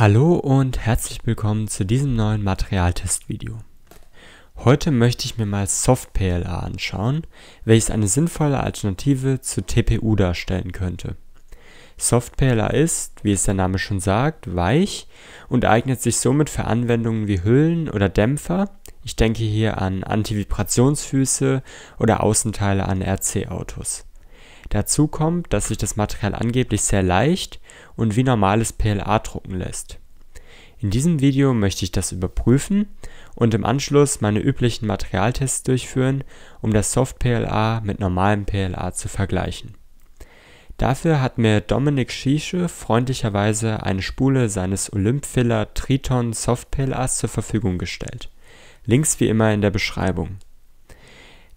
Hallo und herzlich willkommen zu diesem neuen Materialtestvideo. Heute möchte ich mir mal SoftPLA anschauen, welches eine sinnvolle Alternative zu TPU darstellen könnte. SoftPLA ist, wie es der Name schon sagt, weich und eignet sich somit für Anwendungen wie Hüllen oder Dämpfer. Ich denke hier an Antivibrationsfüße oder Außenteile an RC-Autos. Dazu kommt, dass sich das Material angeblich sehr leicht und wie normales PLA drucken lässt. In diesem Video möchte ich das überprüfen und im Anschluss meine üblichen Materialtests durchführen, um das Soft PLA mit normalem PLA zu vergleichen. Dafür hat mir Dominik Schiesche freundlicherweise eine Spule seines Olympfiller Triton Soft PLAs zur Verfügung gestellt. Links wie immer in der Beschreibung.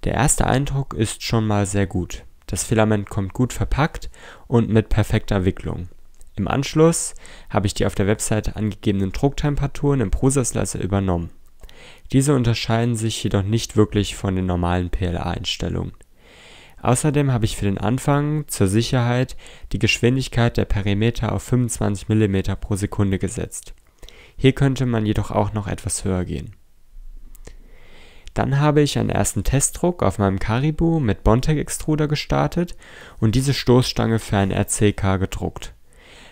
Der erste Eindruck ist schon mal sehr gut. Das Filament kommt gut verpackt und mit perfekter Wicklung. Im Anschluss habe ich die auf der Webseite angegebenen Drucktemperaturen im Prusa-Slicer übernommen. Diese unterscheiden sich jedoch nicht wirklich von den normalen PLA-Einstellungen. Außerdem habe ich für den Anfang zur Sicherheit die Geschwindigkeit der Perimeter auf 25 mm pro Sekunde gesetzt. Hier könnte man jedoch auch noch etwas höher gehen dann habe ich einen ersten Testdruck auf meinem Caribou mit Bontech-Extruder gestartet und diese Stoßstange für ein RCK gedruckt.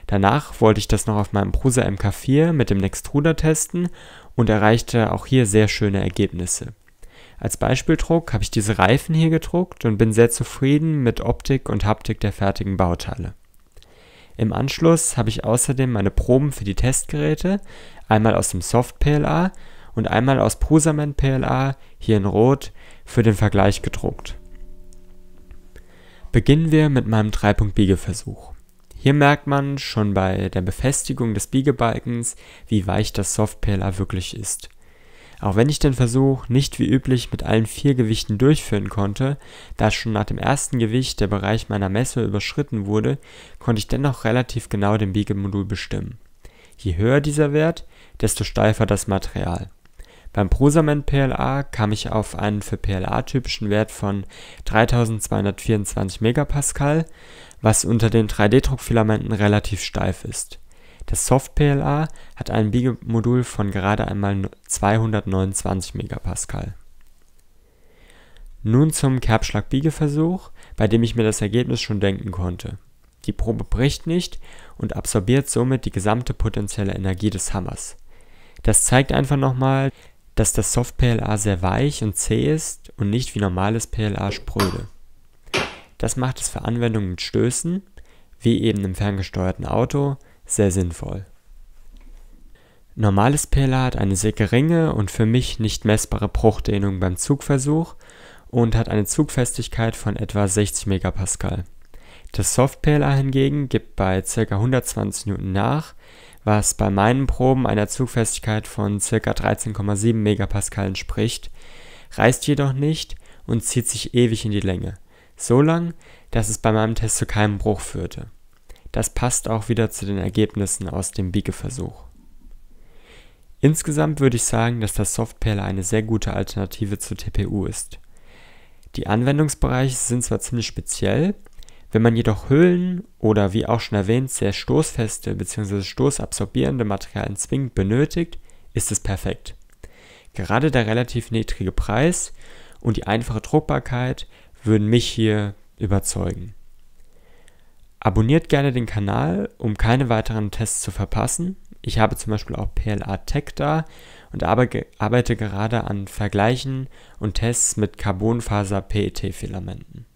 Danach wollte ich das noch auf meinem Prusa MK4 mit dem Extruder testen und erreichte auch hier sehr schöne Ergebnisse. Als Beispieldruck habe ich diese Reifen hier gedruckt und bin sehr zufrieden mit Optik und Haptik der fertigen Bauteile. Im Anschluss habe ich außerdem meine Proben für die Testgeräte, einmal aus dem Soft PLA und einmal aus Prusamen PLA, hier in Rot, für den Vergleich gedruckt. Beginnen wir mit meinem 3-Punkt-Biegeversuch. Hier merkt man schon bei der Befestigung des Biegebalkens, wie weich das Soft PLA wirklich ist. Auch wenn ich den Versuch nicht wie üblich mit allen vier Gewichten durchführen konnte, da schon nach dem ersten Gewicht der Bereich meiner Messe überschritten wurde, konnte ich dennoch relativ genau den Biegemodul bestimmen. Je höher dieser Wert, desto steifer das Material. Beim Prosament PLA kam ich auf einen für PLA typischen Wert von 3224 MPa, was unter den 3D-Druckfilamenten relativ steif ist. Das Soft PLA hat ein Biegemodul von gerade einmal 229 MPa. Nun zum Kerbschlag-Biegeversuch, bei dem ich mir das Ergebnis schon denken konnte. Die Probe bricht nicht und absorbiert somit die gesamte potenzielle Energie des Hammers. Das zeigt einfach nochmal, dass das Soft-PLA sehr weich und zäh ist und nicht wie normales PLA spröde. Das macht es für Anwendungen mit Stößen, wie eben im ferngesteuerten Auto, sehr sinnvoll. Normales PLA hat eine sehr geringe und für mich nicht messbare Bruchdehnung beim Zugversuch und hat eine Zugfestigkeit von etwa 60 MPa. Das Soft-PLA hingegen gibt bei ca. 120 N nach, was bei meinen Proben einer Zugfestigkeit von ca. 13,7 MPa entspricht, reißt jedoch nicht und zieht sich ewig in die Länge, so lang, dass es bei meinem Test zu keinem Bruch führte. Das passt auch wieder zu den Ergebnissen aus dem Biegeversuch. Insgesamt würde ich sagen, dass das Softperl eine sehr gute Alternative zu TPU ist. Die Anwendungsbereiche sind zwar ziemlich speziell, wenn man jedoch Hüllen oder wie auch schon erwähnt sehr stoßfeste bzw. stoßabsorbierende Materialien zwingend benötigt, ist es perfekt. Gerade der relativ niedrige Preis und die einfache Druckbarkeit würden mich hier überzeugen. Abonniert gerne den Kanal, um keine weiteren Tests zu verpassen. Ich habe zum Beispiel auch PLA Tech da und arbeite gerade an Vergleichen und Tests mit Carbonfaser PET-Filamenten.